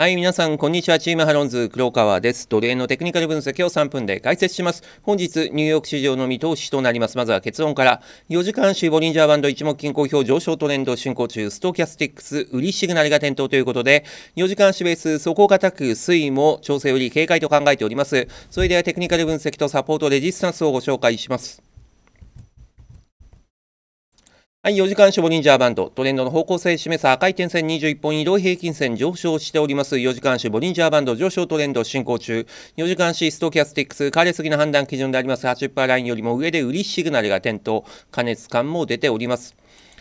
はい、皆さん、こんにちは。チームハロンズ、黒川です。ドル円のテクニカル分析を3分で解説します。本日、ニューヨーク市場の見通しとなります。まずは結論から。4時間足、ボリンジャーバンド一目均衡表上昇トレンド進行中、ストキャスティックス、売りシグナルが点灯ということで、4時間足ベース、底堅く、推移も調整より警戒と考えております。それではテクニカル分析とサポートレジスタンスをご紹介します。はい、4時間ボリンジャーバンド、トレンドの方向性を示す赤い点線21本移動平均線上昇しております。4時間ボリンジャーバンド上昇トレンド進行中。4時間 C ストキャスティックス、枯れすぎの判断基準であります80%ラインよりも上で売りシグナルが点灯、加熱感も出ております。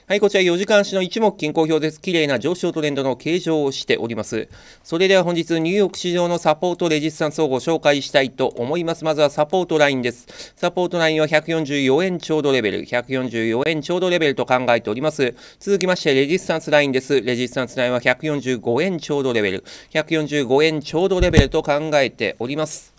はい、こちら4時間足の一目均衡表です。綺麗な上昇トレンドの形状をしております。それでは本日、ニューヨーク市場のサポートレジスタンスをご紹介したいと思います。まずはサポートラインです。サポートラインは144円ちょうどレベル、144円ちょうどレベルと考えております。続きまして、レジスタンスラインです。レジスタンスラインは145円ちょうどレベル、145円ちょうどレベルと考えております。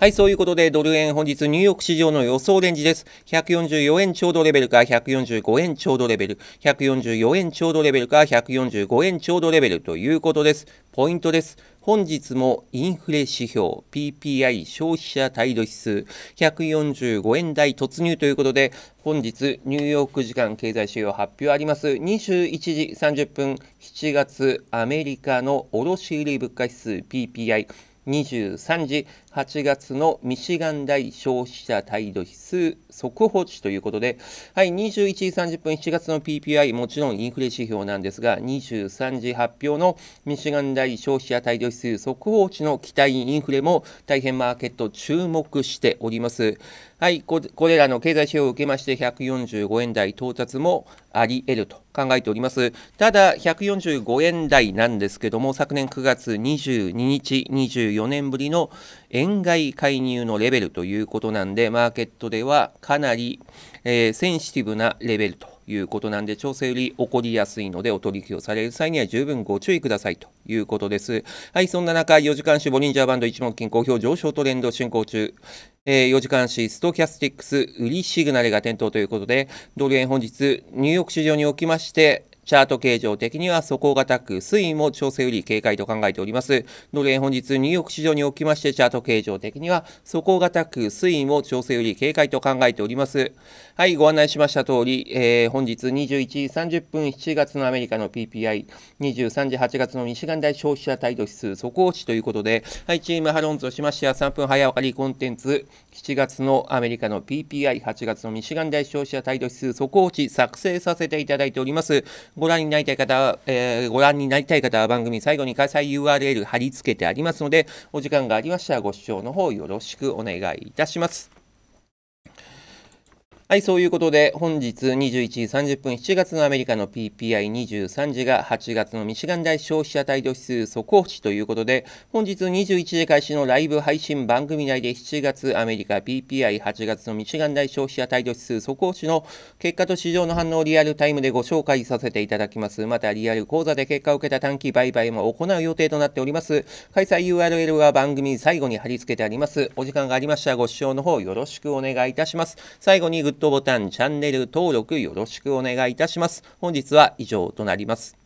はい、そういうことで、ドル円本日ニューヨーク市場の予想レンジです。144円ちょうどレベルか、145円ちょうどレベル、144円ちょうどレベルか、145円ちょうどレベルということです。ポイントです。本日もインフレ指標 PPI 消費者態度指数145円台突入ということで本日ニューヨーク時間経済指標発表あります21時30分7月アメリカの卸売物価指数 PPI 23時8月のミシガン大消費者態度指数速報値ということで、はい、21時30分7月の PPI もちろんインフレ指標なんですが23時発表のミシガン大消費者態度指数速報値の期待インフレも大変マーケット注目しております。はい、これらの経済指標を受けまして145円台到達もあり得ると考えております。ただ、145円台なんですけども、昨年9月22日、24年ぶりの円買い介入のレベルということなんで、マーケットではかなり、えー、センシティブなレベルということなんで、調整より起こりやすいので、お取引をされる際には十分ご注意くださいということです。はい、そんな中、4時間種ボリンジャーバンド一目金公表上昇トレンド進行中。えー、4時間足ストキャスティックス売りシグナルが点灯ということで、ドル円本日、ニューヨーク市場におきまして、チャート形状的には底堅く、推移も調整より警戒と考えております。ドル円本日ニューヨーク市場におきまして、チャート形状的には底堅く、推移も調整より警戒と考えております。はい、ご案内しました通り、えー、本日21時30分7月のアメリカの PPI、23時8月のミシガン大消費者態度指数、底落ちということで、はい、チームハロンズとしましては3分早分かりコンテンツ、7月のアメリカの PPI、8月のミシガン大消費者態度指数、底落ち作成させていただいております。ご覧になりたい方は、えー、ご覧になりたい方は番組最後に開催 URL 貼り付けてありますので、お時間がありましたらご視聴の方よろしくお願いいたします。はい、そういうことで、本日21時30分、7月のアメリカの PPI23 時が8月のミシガン大消費者態度指数速報値ということで、本日21時開始のライブ配信番組内で7月アメリカ PPI8 月のミシガン大消費者態度指数速報値の結果と市場の反応をリアルタイムでご紹介させていただきます。また、リアル講座で結果を受けた短期売買も行う予定となっております。開催 URL は番組最後に貼り付けてあります。お時間がありましたらご視聴の方よろしくお願いいたします。最後にグッドットボタン、チャンネル登録よろしくお願いいたします。本日は以上となります。